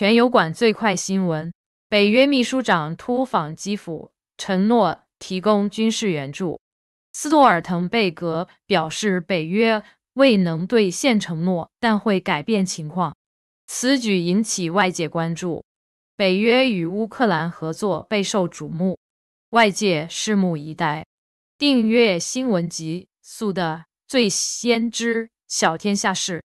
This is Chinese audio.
全油管最快新闻：北约秘书长突访基辅，承诺提供军事援助。斯托尔滕贝格表示，北约未能兑现承诺，但会改变情况。此举引起外界关注，北约与乌克兰合作备受瞩目。外界拭目以待。订阅新闻极速的最先知小天下事。